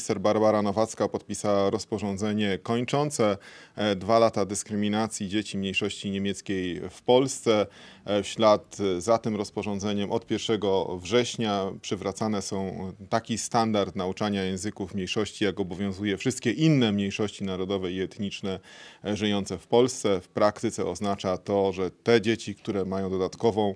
minister Barbara Nowacka podpisała rozporządzenie kończące e, dwa lata dyskryminacji dzieci mniejszości niemieckiej w Polsce. E, w ślad za tym rozporządzeniem od 1 września przywracane są taki standard nauczania języków mniejszości, jak obowiązuje wszystkie inne mniejszości narodowe i etniczne e, żyjące w Polsce. W praktyce oznacza to, że te dzieci, które mają dodatkową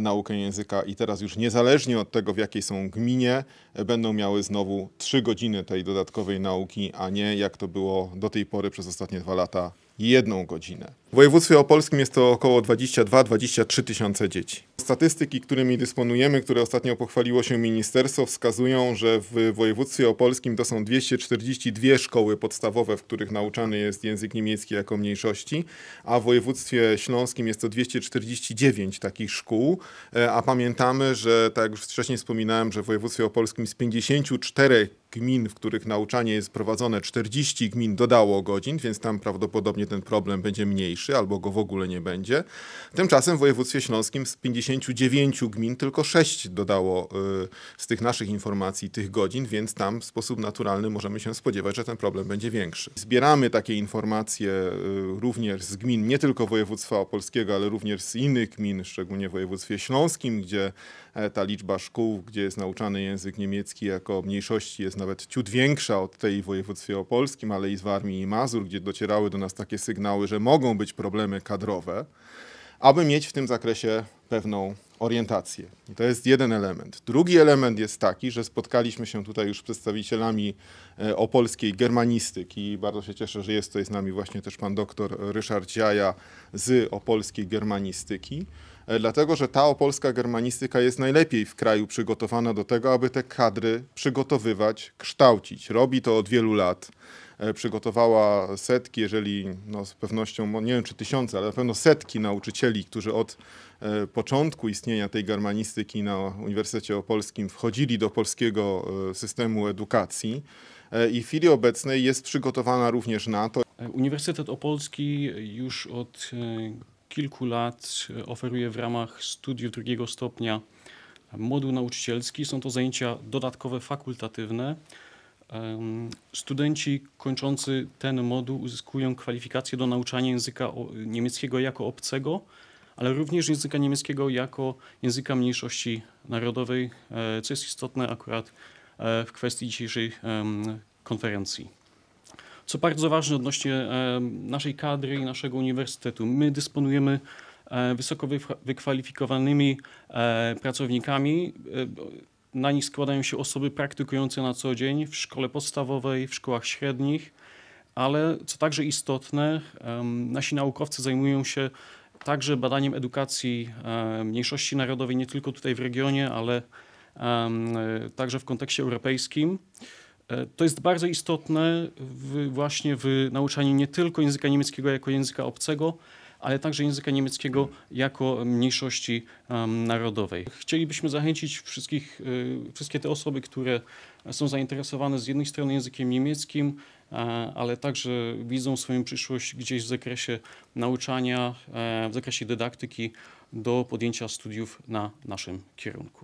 naukę języka i teraz już niezależnie od tego, w jakiej są gminie, będą miały znowu trzy godziny tej dodatkowej nauki, a nie jak to było do tej pory przez ostatnie dwa lata jedną godzinę. W województwie opolskim jest to około 22-23 tysiące dzieci. Statystyki, którymi dysponujemy, które ostatnio pochwaliło się ministerstwo, wskazują, że w województwie opolskim to są 242 szkoły podstawowe, w których nauczany jest język niemiecki jako mniejszości, a w województwie śląskim jest to 249 takich szkół, e, a pamiętamy, że tak jak już wcześniej wspominałem, że w województwie opolskim z 54 gmin, w których nauczanie jest prowadzone, 40 gmin dodało godzin, więc tam prawdopodobnie ten problem będzie mniejszy albo go w ogóle nie będzie. Tymczasem w województwie śląskim z 59 gmin tylko 6 dodało y, z tych naszych informacji tych godzin, więc tam w sposób naturalny możemy się spodziewać, że ten problem będzie większy. Zbieramy takie informacje y, również z gmin nie tylko województwa opolskiego, ale również z innych gmin, szczególnie w województwie śląskim, gdzie e, ta liczba szkół, gdzie jest nauczany język niemiecki jako mniejszości jest nawet ciut większa od tej w województwie opolskim, ale i z Warmii i Mazur, gdzie docierały do nas takie sygnały, że mogą być problemy kadrowe, aby mieć w tym zakresie pewną orientację. I to jest jeden element. Drugi element jest taki, że spotkaliśmy się tutaj już z przedstawicielami e, opolskiej germanistyki. Bardzo się cieszę, że jest tutaj z nami właśnie też pan doktor Ryszard Jaja z opolskiej germanistyki. E, dlatego że ta opolska germanistyka jest najlepiej w kraju przygotowana do tego, aby te kadry przygotowywać, kształcić. Robi to od wielu lat. E, przygotowała setki, jeżeli no z pewnością, nie wiem czy tysiące, ale na pewno setki nauczycieli, którzy od e, początku istnienia tej germanistyki na Uniwersytecie Opolskim wchodzili do polskiego systemu edukacji i w chwili obecnej jest przygotowana również na to. Uniwersytet Opolski już od kilku lat e, oferuje w ramach studiów drugiego stopnia moduł nauczycielski. Są to zajęcia dodatkowe, fakultatywne. Studenci kończący ten moduł uzyskują kwalifikacje do nauczania języka niemieckiego jako obcego, ale również języka niemieckiego jako języka mniejszości narodowej, e, co jest istotne akurat e, w kwestii dzisiejszej konferencji. Co bardzo ważne odnośnie e, naszej kadry i naszego uniwersytetu. My dysponujemy e, wysoko wykwalifikowanymi e, pracownikami. Na nich składają się osoby praktykujące na co dzień w szkole podstawowej, w szkołach średnich, ale co także istotne, nasi naukowcy zajmują się także badaniem edukacji mniejszości narodowej nie tylko tutaj w regionie, ale także w kontekście europejskim. E, to jest bardzo istotne w, właśnie w nauczaniu nie tylko języka niemieckiego jako języka obcego, ale także języka niemieckiego jako mniejszości um, narodowej. Chcielibyśmy zachęcić wszystkich, y, wszystkie te osoby, które są zainteresowane z jednej strony językiem niemieckim, e, ale także widzą swoją przyszłość gdzieś w zakresie nauczania, w zakresie dydaktyki do podjęcia studiów na naszym kierunku.